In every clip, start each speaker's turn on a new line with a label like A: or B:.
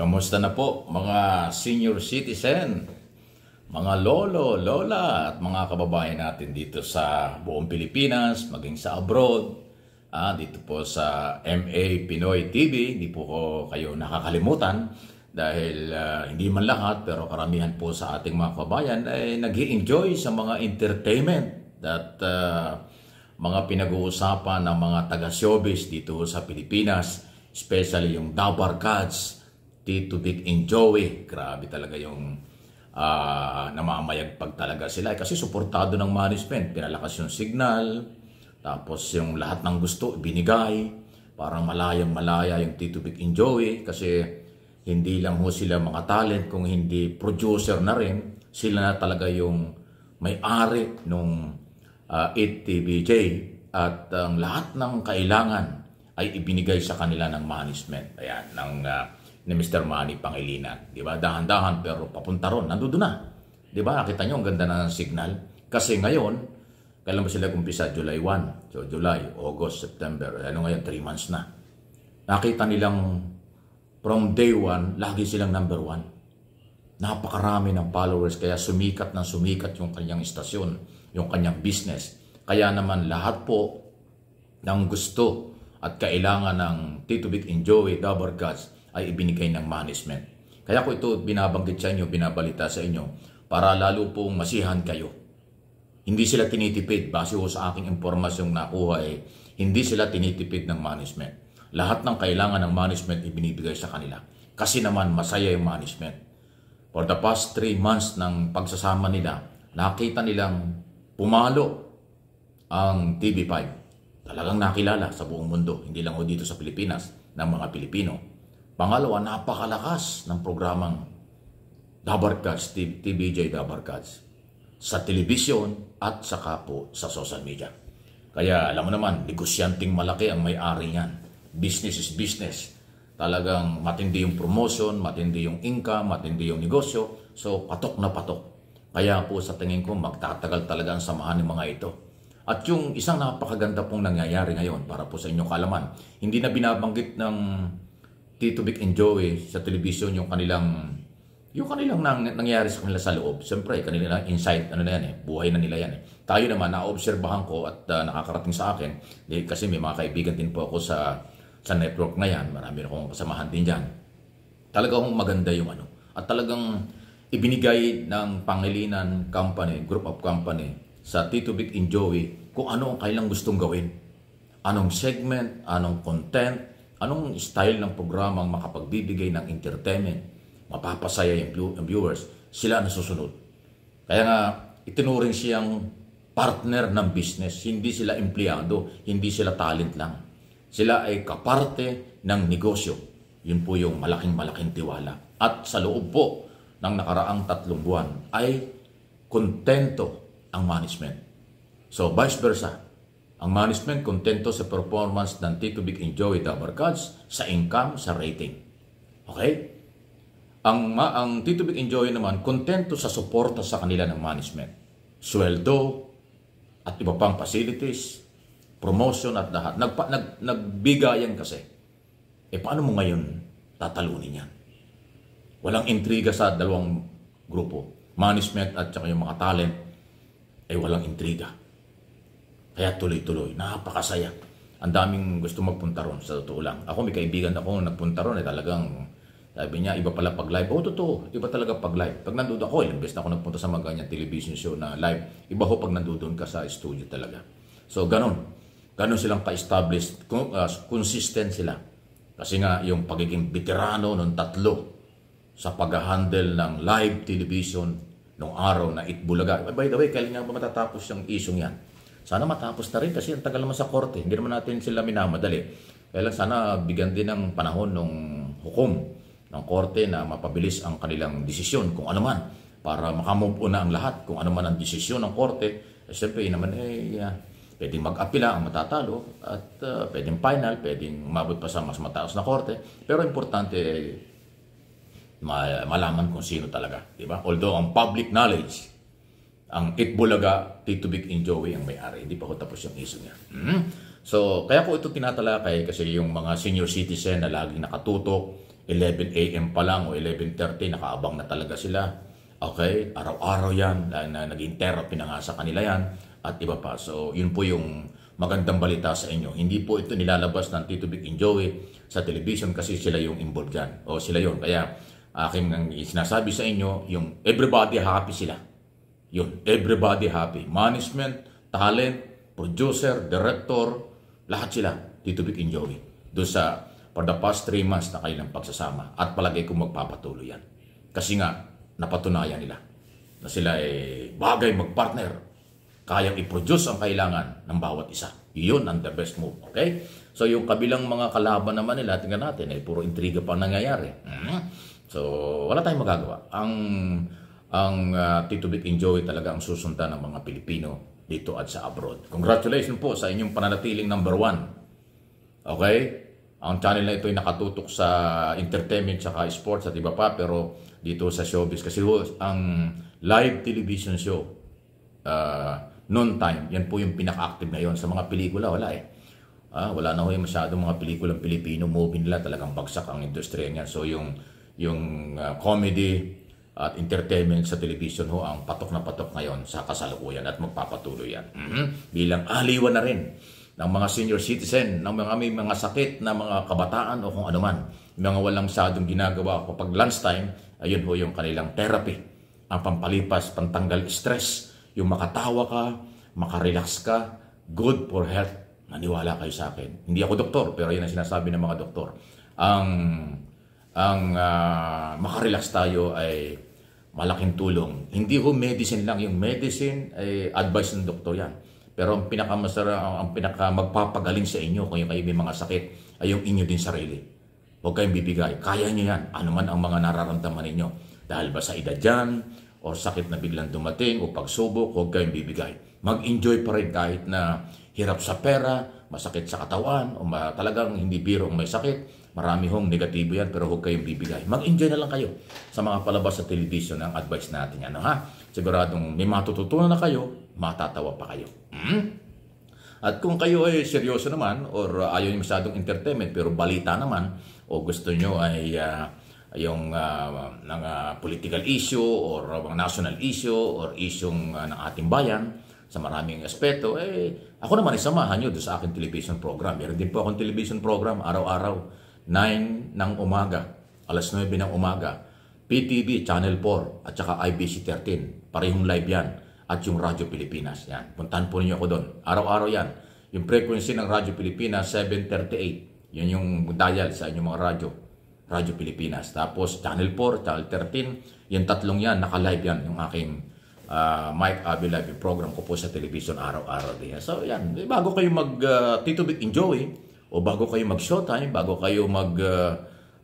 A: Kamusta na po mga senior citizen, mga lolo, lola at mga kababayan natin dito sa buong Pilipinas, maging sa abroad, ah, dito po sa MA Pinoy TV, hindi po ko kayo nakakalimutan dahil uh, hindi man lahat pero karamihan po sa ating mga kababayan ay nag enjoy sa mga entertainment at uh, mga pinag-uusapan ng mga taga-showbiz dito sa Pilipinas, especially yung Dabar Cats, Tito Vic and Joey. Grabe talaga yung uh, ah, namamayagpag talaga sila. Eh, kasi suportado ng management. Pinalakas yung signal. Tapos yung lahat ng gusto, binigay. Parang malayang malaya yung Tito Vic and Joey. Kasi hindi lang ho sila mga talent kung hindi producer na rin. Sila na talaga yung may-ari nung uh, ah, 8TVJ at ang um, lahat ng kailangan ay ibinigay sa kanila ng management. Ayan, ng uh, ni Mr. Manny Pangilinan. Di ba? Dahan-dahan pero papunta ron. Nandoon na. Di ba? Nakita nyo ang ganda na ng signal. Kasi ngayon, kailan ba sila kumpisa? July 1. So July, August, September. Ano ngayon? 3 months na. Nakita nilang from day 1, lagi silang number 1. Napakarami ng followers kaya sumikat na sumikat yung kanyang istasyon, yung kanyang business. Kaya naman lahat po ng gusto at kailangan ng Tito Big Enjoy, Double Gods, ay ibinigay ng management. Kaya ko ito binabanggit sa inyo, binabalita sa inyo para lalo pong masihan kayo. Hindi sila tinitipid base ko sa aking impormasyong nakuha eh, hindi sila tinitipid ng management. Lahat ng kailangan ng management ibinibigay sa kanila. Kasi naman masaya yung management. For the past 3 months ng pagsasama nila, nakita nilang pumalo ang TV5. Talagang nakilala sa buong mundo, hindi lang ho dito sa Pilipinas ng mga Pilipino. Pangalawa, napakalakas ng programang Dabarkads, TBJ Dabarkads sa telebisyon at sa po sa social media. Kaya alam mo naman, negosyanteng malaki ang may-ari niyan. Business is business. Talagang matindi yung promotion, matindi yung income, matindi yung negosyo. So patok na patok. Kaya po sa tingin ko magtatagal talaga ang samahan ng mga ito. At yung isang napakaganda pong nangyayari ngayon para po sa inyong kalaman, hindi na binabanggit ng Tito Vic and Joey sa television yung kanilang yung kanilang nang, nangyari sa kanila sa loob. Siyempre, kanila insight, ano na yan eh, buhay na nila yan eh. Tayo naman, naobserbahan ko at uh, nakakarating sa akin, eh, kasi may mga kaibigan din po ako sa, sa network na yan, marami akong kasamahan din dyan. Talagang maganda yung ano. At talagang ibinigay ng Pangilinan Company, Group of Company, sa Tito Vic and Joey, kung ano ang kailang gustong gawin. Anong segment, anong content, Anong style ng programang makapagbibigay ng entertainment? Mapapasaya yung viewers. Sila ang susunod. Kaya nga, itinuring siyang partner ng business. Hindi sila empleyado, hindi sila talent lang. Sila ay kaparte ng negosyo. Yun po yung malaking-malaking tiwala. At sa loob po ng nakaraang tatlong buwan ay kontento ang management. So vice versa, ang management kontento sa performance ng Big Enjoy the Barkads sa income sa rating. Okay? Ang, ma- ang Titubig Enjoy naman kontento sa suporta sa kanila ng management. Sweldo at iba pang facilities, promotion at lahat. Nagpa- nag- nagbigayan kasi. E paano mo ngayon tatalunin yan? Walang intriga sa dalawang grupo. Management at saka yung mga talent ay walang intriga kaya tuloy-tuloy, napakasaya. Ang daming gusto magpunta ron, sa totoo lang. Ako, may kaibigan ako nagpunta ron, eh, talagang sabi niya, iba pala pag live. Oo, totoo. Iba talaga pag live. Pag nandoon ako, ilang beses na ako nagpunta sa mga ganyan television show na live. Iba ho pag nandoon ka sa studio talaga. So, ganun. Ganun silang ka-established. Ah, consistent sila. Kasi nga, yung pagiging veterano ng tatlo sa pag-handle ng live television nung araw na Itbulaga. By the way, kailan nga ba matatapos yung isyong yan? Sana matapos na rin kasi ang tagal naman sa korte. Hindi naman natin sila minamadali. Kaya lang sana bigyan din ng panahon ng hukom ng korte na mapabilis ang kanilang desisyon kung ano man para makamove on na ang lahat kung ano man ang desisyon ng korte. Eh, Siyempre, naman eh, uh, pwedeng mag-apila ang matatalo at uh, pwedeng final, pwedeng umabot pa sa mas mataas na korte. Pero importante eh, malaman kung sino talaga, di ba? Although ang public knowledge ang Itbulaga, Tito Big and Joey ang may-ari. Hindi pa ko tapos yung issue niya. Hmm? So, kaya ko ito tinatalakay kasi yung mga senior citizen na laging nakatutok, 11 a.m. pa lang o 11.30, nakaabang na talaga sila. Okay? Araw-araw yan. Na, na, naging therapy na sa kanila yan. At iba pa. So, yun po yung magandang balita sa inyo. Hindi po ito nilalabas ng Tito Big and Joey sa television kasi sila yung involved dyan. O sila yon Kaya, aking sinasabi sa inyo, yung everybody happy sila yun, everybody happy. Management, talent, producer, director, lahat sila, dito Vic and Joey. Doon sa, for the past 3 months na kanilang pagsasama. At palagay ko magpapatuloy yan. Kasi nga, napatunayan nila na sila ay bagay magpartner. Kayang i-produce ang kailangan ng bawat isa. Yun ang the best move, okay? So yung kabilang mga kalaban naman nila, tingnan natin, ay eh, puro intriga pa nangyayari. Mm-hmm. So wala tayong magagawa. Ang ang uh, Tito Vic Enjoy talaga ang susundan ng mga Pilipino dito at sa abroad. Congratulations po sa inyong pananatiling number one. Okay? Ang channel na ito ay nakatutok sa entertainment saka sports at iba pa pero dito sa showbiz kasi ho, ang live television show uh, noon time, yan po yung pinaka-active ngayon sa mga pelikula, wala eh. Ah, wala na ho yung masyadong mga pelikulang Pilipino movie nila, talagang bagsak ang industriya niya. So yung yung uh, comedy, at entertainment sa television ho ang patok na patok ngayon sa kasalukuyan at magpapatuloy yan. Mm-hmm. Bilang aliwan na rin ng mga senior citizen, ng mga may mga sakit na mga kabataan o kung ano man, mga walang sadong ginagawa kapag lunchtime, ayun ho yung kanilang therapy, ang pampalipas, pantanggal stress, yung makatawa ka, makarelax ka, good for health. Maniwala kayo sa akin. Hindi ako doktor, pero yun ang sinasabi ng mga doktor. Ang ang uh, makarelax tayo ay malaking tulong. Hindi ho medicine lang yung medicine, eh, advice ng doktor yan. Pero ang pinakamasara, ang pinakamagpapagaling sa inyo kung kayo may mga sakit ay yung inyo din sarili. Huwag kayong bibigay. Kaya niyo yan. Ano man ang mga nararamdaman ninyo. Dahil ba sa edad dyan, o sakit na biglang dumating, o pagsubok, huwag kayong bibigay. Mag-enjoy pa rin kahit na hirap sa pera, masakit sa katawan, o ma- talagang hindi biro may sakit, Marami hong negatibo yan pero huwag kayong bibigay. Mag-enjoy na lang kayo sa mga palabas sa television ang advice natin. Ano ha? Siguradong may matututunan na kayo, matatawa pa kayo. Hmm? At kung kayo ay seryoso naman or uh, ayaw niyo masyadong entertainment pero balita naman o gusto niyo ay uh, yung uh, ng, uh, political issue or uh, national issue or isyong uh, ng ating bayan sa maraming aspeto, eh, ako naman isamahan nyo doon sa akin television program. Meron din po akong television program araw-araw 9 ng umaga, alas 9 ng umaga, PTV Channel 4 at saka IBC 13. Parehong live yan at yung Radyo Pilipinas. Yan. Puntahan po niyo ako doon. Araw-araw yan. Yung frequency ng Radyo Pilipinas, 738. Yan yung dial sa inyong mga radyo. Radyo Pilipinas. Tapos Channel 4, Channel 13. Yung tatlong yan, naka-live yan yung aking uh, Mike Abbey Live program ko po sa television araw-araw din. So yan, bago kayo mag ah, Tito Big enjoy. O bago kayo mag-showtime, bago kayo mag... Uh,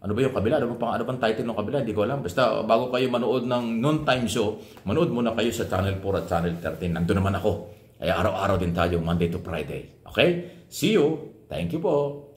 A: ano ba yung kabila? Ano bang, ano bang title ng kabila? Hindi ko alam. Basta oh, bago kayo manood ng noon time show, manood muna kayo sa Channel 4 at Channel 13. Nandun naman ako. ay araw-araw din tayo, Monday to Friday. Okay? See you. Thank you po.